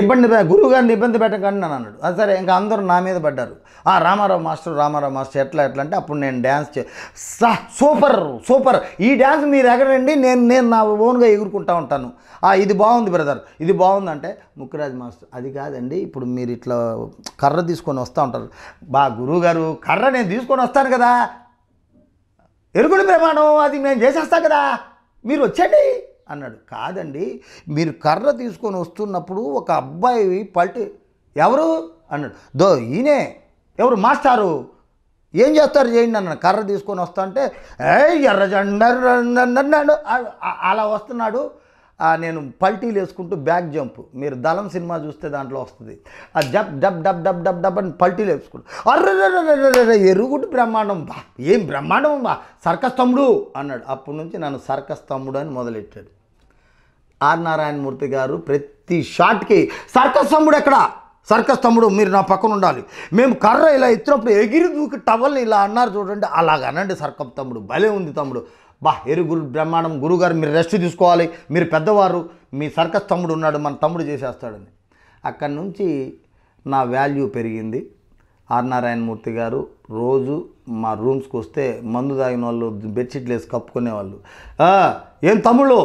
ఇబ్బంది గురువు గారిని ఇబ్బంది పెట్టకండి నన్ను అన్నాడు అది సరే ఇంకా అందరూ నా మీద పడ్డారు ఆ రామారావు మాస్టర్ రామారావు మాస్టర్ ఎట్లా ఎట్లా అంటే అప్పుడు నేను డ్యాన్స్ చే సూపర్ సూపర్ ఈ డ్యాన్స్ మీరు ఎగరండి నేను నేను నా ఓన్గా ఎగురుకుంటా ఉంటాను ఇది బాగుంది బ్రదర్ ఇది బాగుందంటే ముక్కురాజ్ మాస్టర్ అది కాదండి ఇప్పుడు మీరు ఇట్లా కర్ర తీసుకొని వస్తూ ఉంటారు బా గురువు గారు కర్ర నేను తీసుకొని వస్తాను కదా ఎరుగుడు ప్రమాణం అది నేను చేసేస్తాను కదా మీరు వచ్చండి అన్నాడు కాదండి మీరు కర్ర తీసుకొని వస్తున్నప్పుడు ఒక అబ్బాయి పల్టి ఎవరు అన్నాడు దో ఈయనే ఎవరు మాస్టారు ఏం చేస్తారు చేయండి అన్నాడు కర్ర తీసుకొని వస్తా అంటే ఏ ఎర్రజండన్నాడు అలా వస్తున్నాడు నేను పల్టీలు వేసుకుంటూ బ్యాక్ జంప్ మీరు దళం సినిమా చూస్తే దాంట్లో వస్తుంది ఆ జబ్ డబ్ డబ్ డబ్ డబ్ డబ్ అని పల్టీలు వేసుకుంటూ అర్ర ఎరుగుడు బ్రహ్మాండం బా ఏం బ్రహ్మాండం బా సర్కస్ తమ్ముడు అన్నాడు అప్పటి నుంచి నన్ను సర్కస్ తమ్ముడు అని మొదలెట్టాడు ఆర్ నారాయణమూర్తి గారు ప్రతి షాట్కి సర్కస్ తమ్ముడు ఎక్కడ సర్కస్ తమ్ముడు మీరు నా పక్కన ఉండాలి మేము కర్ర ఇలా ఎత్తినప్పుడు ఎగిరి దూకి టవల్ని ఇలా అన్నారు చూడండి అలాగ అనండి సర్కప్ తమ్ముడు భలే ఉంది తమ్ముడు బా ఎరు గురు బ్రహ్మాండం గురుగారు మీరు రెస్ట్ తీసుకోవాలి మీరు పెద్దవారు మీ సర్కస్ తమ్ముడు ఉన్నాడు మన తమ్ముడు చేసేస్తాడని అక్కడి నుంచి నా వాల్యూ పెరిగింది ఆర్ నారాయణమూర్తి గారు రోజు మా రూమ్స్కి వస్తే మందు తాగిన వాళ్ళు బెడ్షీట్లు వేసి కప్పుకునేవాళ్ళు ఏం తమ్ముళ్ళు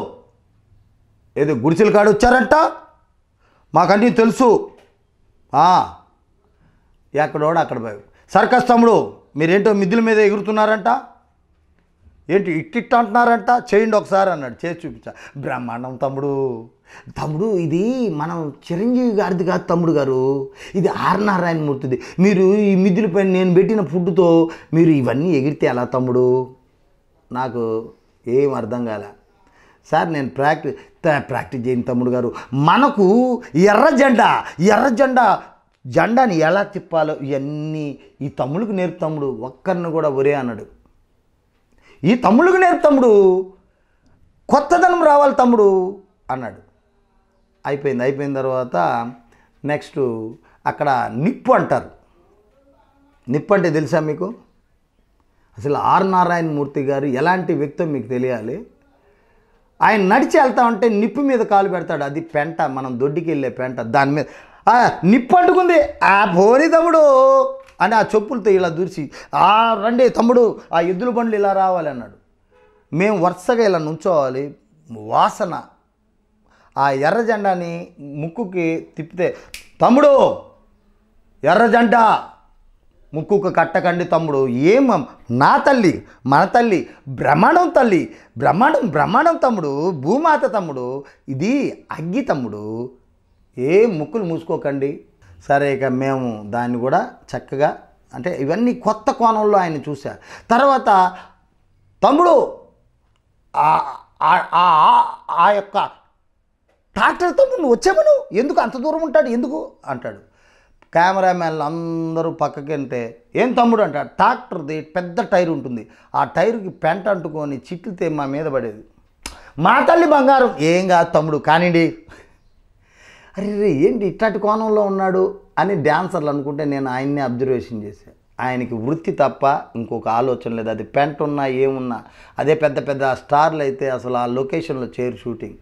ఏదో గుడిసెల కాడ వచ్చారంట మాకన్నీ తెలుసు ఎక్కడోడు అక్కడ పోయి సర్కస్ తమ్ముడు మీరేంటో మిద్దుల మీద ఎగురుతున్నారంట ఏంటి ఇట్టిట్ అంటున్నారంట చేయండి ఒకసారి అన్నాడు చేసి చూపించా బ్రహ్మాండం తమ్ముడు తమ్ముడు ఇది మనం చిరంజీవి గారిది కాదు తమ్ముడు గారు ఇది ఆర్ మూర్తిది మీరు ఈ మిద్దులపై నేను పెట్టిన ఫుడ్తో మీరు ఇవన్నీ ఎగిరితే ఎలా తమ్ముడు నాకు ఏం అర్థం కాలే సార్ నేను ప్రాక్టీస్ ప్రాక్టీస్ చేయని తమ్ముడు గారు మనకు ఎర్ర జెండా ఎర్ర జెండా జెండాని ఎలా తిప్పాలో ఇవన్నీ ఈ తమ్ముడికి నేర్పు తమ్ముడు ఒక్కరిని కూడా ఒరే అన్నాడు ఈ తమ్ముడికి నేర్పుతమ్ముడు కొత్తదనం రావాలి తమ్ముడు అన్నాడు అయిపోయింది అయిపోయిన తర్వాత నెక్స్ట్ అక్కడ నిప్పు అంటారు నిప్పు అంటే తెలుసా మీకు అసలు ఆర్ నారాయణ మూర్తి గారు ఎలాంటి వ్యక్తం మీకు తెలియాలి ఆయన నడిచి వెళ్తా ఉంటే నిప్పు మీద కాలు పెడతాడు అది పెంట మనం దొడ్డికి వెళ్ళే పెంట దాని మీద నిప్పు అంటుకుంది ఆ భోని తమ్ముడు అని ఆ చెప్పులతో ఇలా దూర్చి ఆ రండి తమ్ముడు ఆ ఎద్దుల బండ్లు ఇలా రావాలి అన్నాడు మేము వరుసగా ఇలా నుంచోవాలి వాసన ఆ ఎర్ర జెండాని ముక్కుకి తిప్పితే తమ్ముడు ఎర్ర జెండా ముక్కుకు కట్టకండి తమ్ముడు ఏం నా తల్లి మన తల్లి బ్రహ్మాండం తల్లి బ్రహ్మాండం బ్రహ్మాండం తమ్ముడు భూమాత తమ్ముడు ఇది అగ్గి తమ్ముడు ఏ ముక్కులు మూసుకోకండి సరే ఇక మేము దాన్ని కూడా చక్కగా అంటే ఇవన్నీ కొత్త కోణంలో ఆయన చూశారు తర్వాత తమ్ముడు ఆ యొక్క ట్రాక్టర్తో నువ్వు వచ్చేమను ఎందుకు అంత దూరం ఉంటాడు ఎందుకు అంటాడు కెమెరామెన్లు అందరూ పక్కకెళ్తే ఏం తమ్ముడు అంట ట్రాక్టర్ది పెద్ద టైర్ ఉంటుంది ఆ టైర్కి పెంట అంటుకొని చిట్లితే మా మీద పడేది మా తల్లి బంగారం ఏం కాదు తమ్ముడు కానివ్వండి అరే ఏంటి ఇట్లాంటి కోణంలో ఉన్నాడు అని డ్యాన్సర్లు అనుకుంటే నేను ఆయన్నే అబ్జర్వేషన్ చేశాను ఆయనకి వృత్తి తప్ప ఇంకొక ఆలోచన లేదు అది పెంట్ ఉన్నా ఏమున్నా అదే పెద్ద పెద్ద స్టార్లు అయితే అసలు ఆ లొకేషన్లో చేరు షూటింగ్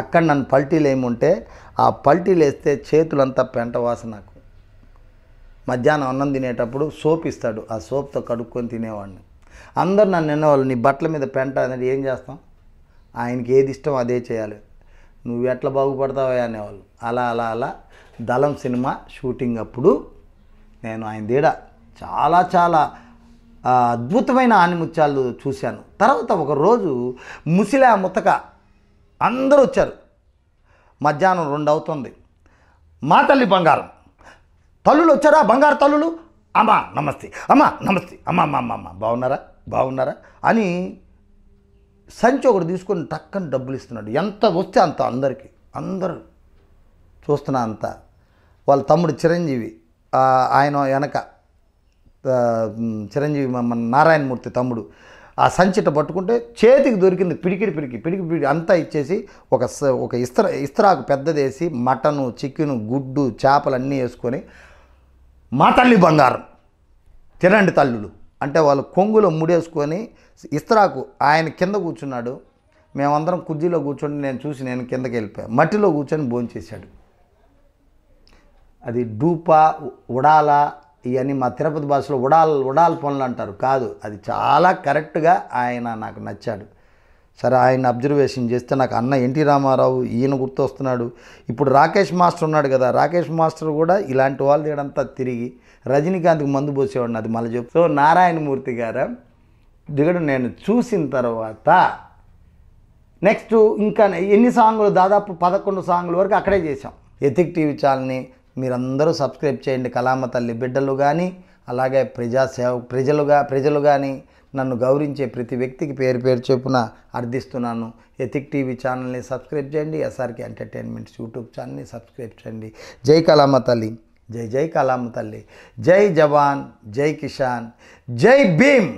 అక్కడ నన్ను పల్టీలు ఏముంటే ఆ పల్టీలు వేస్తే చేతులంతా పెంట నాకు మధ్యాహ్నం అన్నం తినేటప్పుడు సోప్ ఇస్తాడు ఆ సోప్తో కడుక్కొని తినేవాడిని అందరు నన్ను నిన్నవాళ్ళు నీ బట్టల మీద పెంట అనేది ఏం చేస్తాం ఆయనకి ఏది ఇష్టం అదే చేయాలి నువ్వు ఎట్లా బాగుపడతావా అనేవాళ్ళు అలా అలా అలా దళం సినిమా షూటింగ్ అప్పుడు నేను ఆయన దీడ చాలా చాలా అద్భుతమైన ఆనిముత్యాలు చూశాను తర్వాత ఒకరోజు ముసిలా ముతక అందరూ వచ్చారు మధ్యాహ్నం రెండు అవుతుంది మా తల్లి బంగారం తల్లులు వచ్చారా బంగారు తల్లులు అమ్మ నమస్తే అమ్మా నమస్తే అమ్మ అమ్మ అమ్మ అమ్మ బాగున్నారా బాగున్నారా అని సంచి ఒకటి తీసుకొని టక్కని డబ్బులు ఇస్తున్నాడు ఎంత వస్తే అంత అందరికీ అందరూ చూస్తున్నా అంత వాళ్ళ తమ్ముడు చిరంజీవి ఆయన వెనక చిరంజీవి మన నారాయణమూర్తి తమ్ముడు ఆ సంచిట పట్టుకుంటే చేతికి దొరికింది పిడికిడి పిడికి పిడికి పిడికి అంతా ఇచ్చేసి ఒక ఒక ఇస్త్ర ఇస్త్రాకు పెద్దదేసి మటను చికెను గుడ్డు చేపలు అన్నీ వేసుకొని మా తల్లి బంగారం తినండి తల్లులు అంటే వాళ్ళు కొంగులో ముడేసుకొని ఇస్త్రాకు ఆయన కింద కూర్చున్నాడు మేమందరం కుర్జీలో కూర్చొని నేను చూసి నేను కిందకి వెళ్ళిపోయాను మట్టిలో కూర్చొని భోంచేశాడు అది డూపా ఉడాలా ఇవన్నీ మా తిరుపతి భాషలో ఉడాల్ ఉడాల్ పనులు అంటారు కాదు అది చాలా కరెక్ట్గా ఆయన నాకు నచ్చాడు సరే ఆయన అబ్జర్వేషన్ చేస్తే నాకు అన్న ఎన్టీ రామారావు ఈయన గుర్తొస్తున్నాడు ఇప్పుడు రాకేష్ మాస్టర్ ఉన్నాడు కదా రాకేష్ మాస్టర్ కూడా ఇలాంటి వాళ్ళు దగ్గరంతా తిరిగి రజనీకాంత్కి మందు పోసేవాడు అది మళ్ళీ చెప్తూ నారాయణమూర్తి గారు దిగడు నేను చూసిన తర్వాత నెక్స్ట్ ఇంకా ఎన్ని సాంగ్లు దాదాపు పదకొండు సాంగ్ల వరకు అక్కడే చేసాం ఎథిక్ టీవీ ఛానల్ని మీరందరూ సబ్స్క్రైబ్ చేయండి కలామ తల్లి బిడ్డలు కానీ అలాగే ప్రజాసేవ ప్రజలుగా ప్రజలు కానీ నన్ను గౌరవించే ప్రతి వ్యక్తికి పేరు పేరు చొప్పున అర్థిస్తున్నాను ఎథిక్ టీవీ ఛానల్ని సబ్స్క్రైబ్ చేయండి ఎస్ఆర్కే ఎంటర్టైన్మెంట్స్ యూట్యూబ్ ఛానల్ని సబ్స్క్రైబ్ చేయండి జై కలామ తల్లి జై జై కలామ తల్లి జై జవాన్ జై కిషాన్ జై భీమ్